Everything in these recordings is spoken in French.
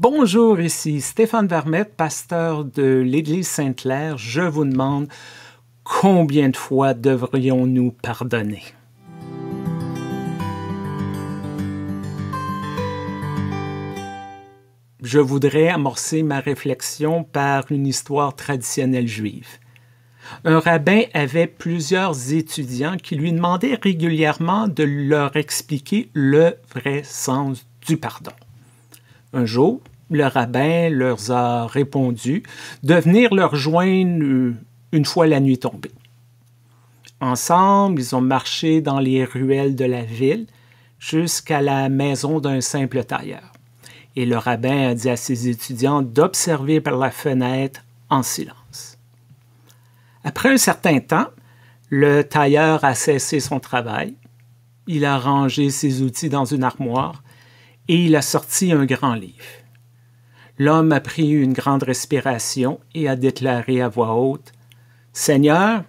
Bonjour, ici Stéphane Vermette, pasteur de l'Église Sainte-Claire. Je vous demande combien de fois devrions-nous pardonner? Je voudrais amorcer ma réflexion par une histoire traditionnelle juive. Un rabbin avait plusieurs étudiants qui lui demandaient régulièrement de leur expliquer le vrai sens du pardon un jour, le rabbin leur a répondu de venir leur joindre euh, une fois la nuit tombée. Ensemble, ils ont marché dans les ruelles de la ville jusqu'à la maison d'un simple tailleur. Et le rabbin a dit à ses étudiants d'observer par la fenêtre en silence. Après un certain temps, le tailleur a cessé son travail. Il a rangé ses outils dans une armoire et il a sorti un grand livre. L'homme a pris une grande respiration et a déclaré à voix haute, Seigneur,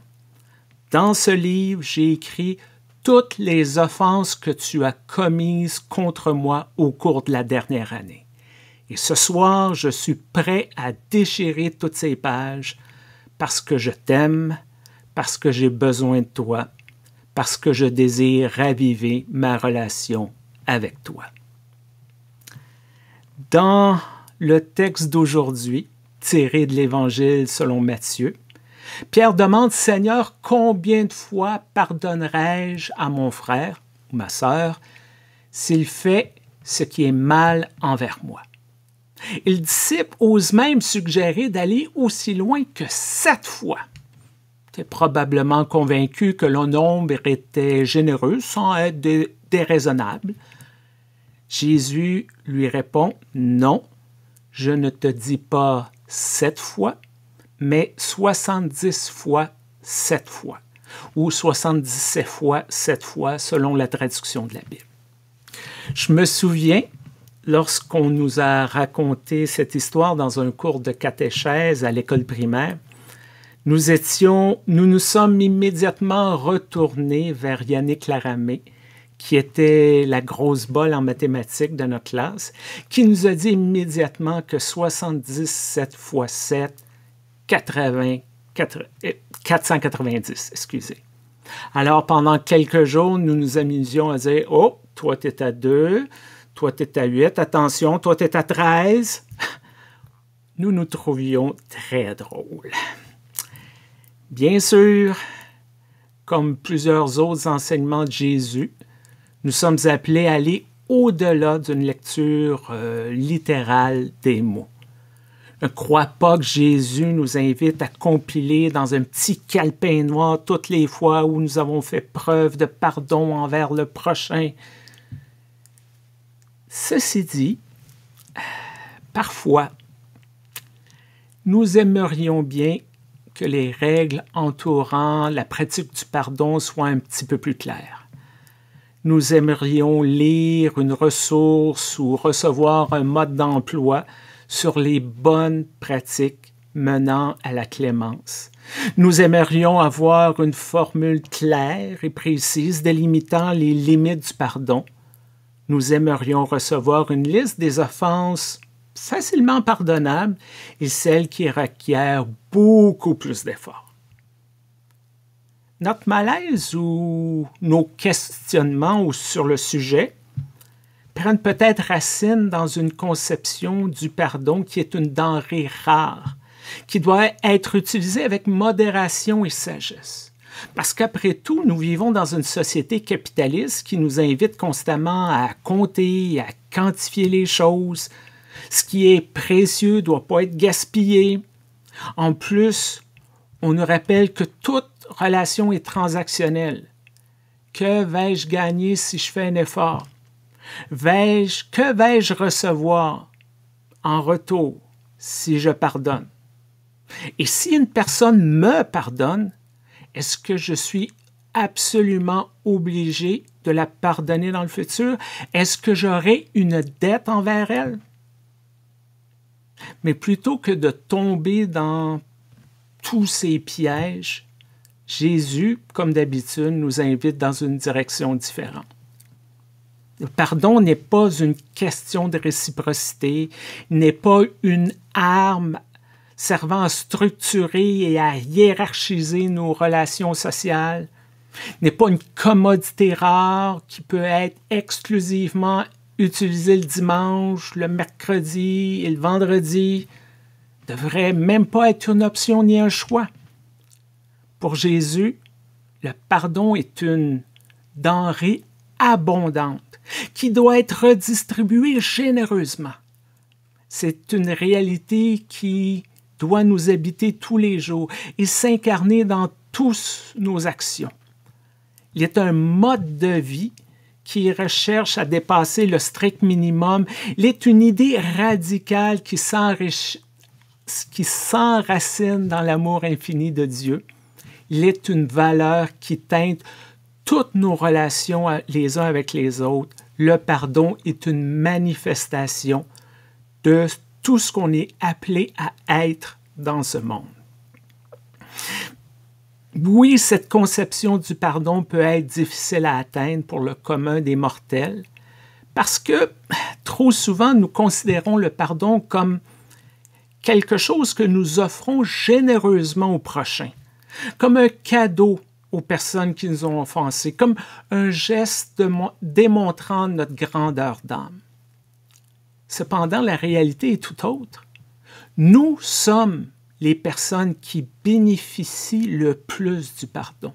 dans ce livre j'ai écrit toutes les offenses que tu as commises contre moi au cours de la dernière année. Et ce soir, je suis prêt à déchirer toutes ces pages parce que je t'aime, parce que j'ai besoin de toi, parce que je désire raviver ma relation avec toi dans le texte d'aujourd'hui, tiré de l'Évangile selon Matthieu, Pierre demande, Seigneur, combien de fois pardonnerai-je à mon frère ou ma sœur s'il fait ce qui est mal envers moi? Il le disciple ose même suggérer d'aller aussi loin que sept fois. Tu es probablement convaincu que le nombre était généreux sans être déraisonnable. Jésus lui répond, Non, je ne te dis pas sept fois, mais 70 fois sept fois, ou 77 fois sept fois selon la traduction de la Bible. Je me souviens, lorsqu'on nous a raconté cette histoire dans un cours de catéchèse à l'école primaire, nous étions, nous nous sommes immédiatement retournés vers Yannick Laramé, qui était la grosse bolle en mathématiques de notre classe, qui nous a dit immédiatement que 77 fois 7, 490, euh, excusez. Alors, pendant quelques jours, nous nous amusions à dire Oh, toi, tu à 2, toi, tu à 8, attention, toi, tu à 13. Nous nous trouvions très drôles. Bien sûr, comme plusieurs autres enseignements de Jésus, nous sommes appelés à aller au-delà d'une lecture euh, littérale des mots. Ne crois pas que Jésus nous invite à compiler dans un petit calepin noir toutes les fois où nous avons fait preuve de pardon envers le prochain. Ceci dit, parfois, nous aimerions bien que les règles entourant la pratique du pardon soient un petit peu plus claires nous aimerions lire une ressource ou recevoir un mode d'emploi sur les bonnes pratiques menant à la clémence. Nous aimerions avoir une formule claire et précise délimitant les limites du pardon. Nous aimerions recevoir une liste des offenses facilement pardonnables et celles qui requièrent beaucoup plus d'efforts notre malaise ou nos questionnements sur le sujet prennent peut-être racine dans une conception du pardon qui est une denrée rare, qui doit être utilisée avec modération et sagesse. Parce qu'après tout, nous vivons dans une société capitaliste qui nous invite constamment à compter, à quantifier les choses. Ce qui est précieux ne doit pas être gaspillé. En plus, on nous rappelle que tout relation est transactionnelle. Que vais-je gagner si je fais un effort? que vais-je recevoir en retour si je pardonne? Et si une personne me pardonne, est-ce que je suis absolument obligé de la pardonner dans le futur? Est-ce que j'aurai une dette envers elle? Mais plutôt que de tomber dans tous ces pièges, Jésus, comme d'habitude, nous invite dans une direction différente. Le pardon n'est pas une question de réciprocité, n'est pas une arme servant à structurer et à hiérarchiser nos relations sociales, n'est pas une commodité rare qui peut être exclusivement utilisée le dimanche, le mercredi et le vendredi, devrait même pas être une option ni un choix. Pour Jésus, le pardon est une denrée abondante qui doit être redistribuée généreusement. C'est une réalité qui doit nous habiter tous les jours et s'incarner dans tous nos actions. Il est un mode de vie qui recherche à dépasser le strict minimum. Il est une idée radicale qui s'enracine dans l'amour infini de Dieu. Il est une valeur qui teinte toutes nos relations les uns avec les autres. Le pardon est une manifestation de tout ce qu'on est appelé à être dans ce monde. Oui, cette conception du pardon peut être difficile à atteindre pour le commun des mortels, parce que trop souvent nous considérons le pardon comme quelque chose que nous offrons généreusement au prochain comme un cadeau aux personnes qui nous ont offensés, comme un geste démontrant notre grandeur d'âme. Cependant, la réalité est tout autre. Nous sommes les personnes qui bénéficient le plus du pardon.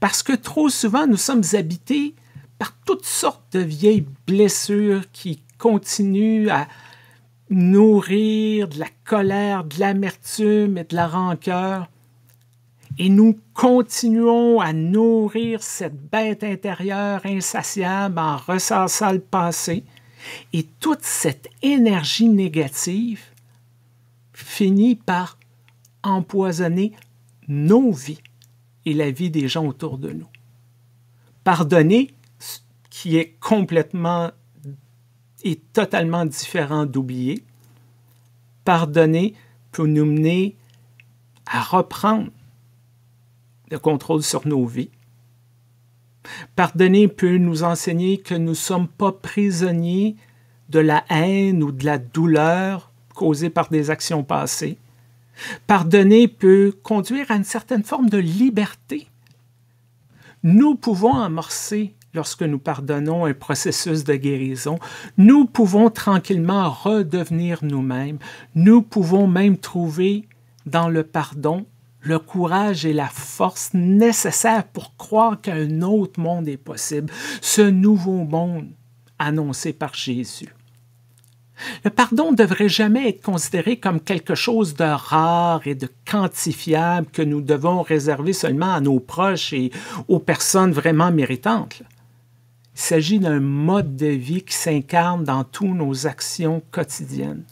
Parce que trop souvent, nous sommes habités par toutes sortes de vieilles blessures qui continuent à nourrir de la colère, de l'amertume et de la rancœur et nous continuons à nourrir cette bête intérieure insatiable en ressassant le passé, et toute cette énergie négative finit par empoisonner nos vies et la vie des gens autour de nous. Pardonner, qui est complètement et totalement différent d'oublier, pardonner peut nous mener à reprendre le contrôle sur nos vies. Pardonner peut nous enseigner que nous ne sommes pas prisonniers de la haine ou de la douleur causée par des actions passées. Pardonner peut conduire à une certaine forme de liberté. Nous pouvons amorcer, lorsque nous pardonnons, un processus de guérison. Nous pouvons tranquillement redevenir nous-mêmes. Nous pouvons même trouver dans le pardon le courage et la force nécessaires pour croire qu'un autre monde est possible, ce nouveau monde annoncé par Jésus. Le pardon ne devrait jamais être considéré comme quelque chose de rare et de quantifiable que nous devons réserver seulement à nos proches et aux personnes vraiment méritantes. Il s'agit d'un mode de vie qui s'incarne dans toutes nos actions quotidiennes.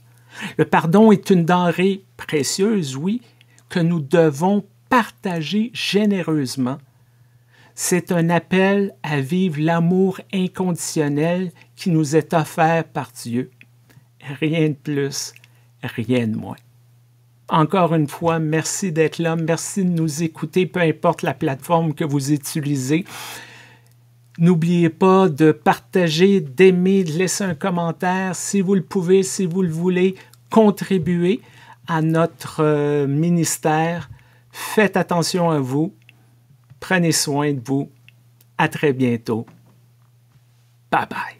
Le pardon est une denrée précieuse, oui, que nous devons partager généreusement, c'est un appel à vivre l'amour inconditionnel qui nous est offert par Dieu. Rien de plus, rien de moins. Encore une fois, merci d'être là, merci de nous écouter, peu importe la plateforme que vous utilisez. N'oubliez pas de partager, d'aimer, de laisser un commentaire si vous le pouvez, si vous le voulez, contribuer à notre euh, ministère. Faites attention à vous. Prenez soin de vous. À très bientôt. Bye bye.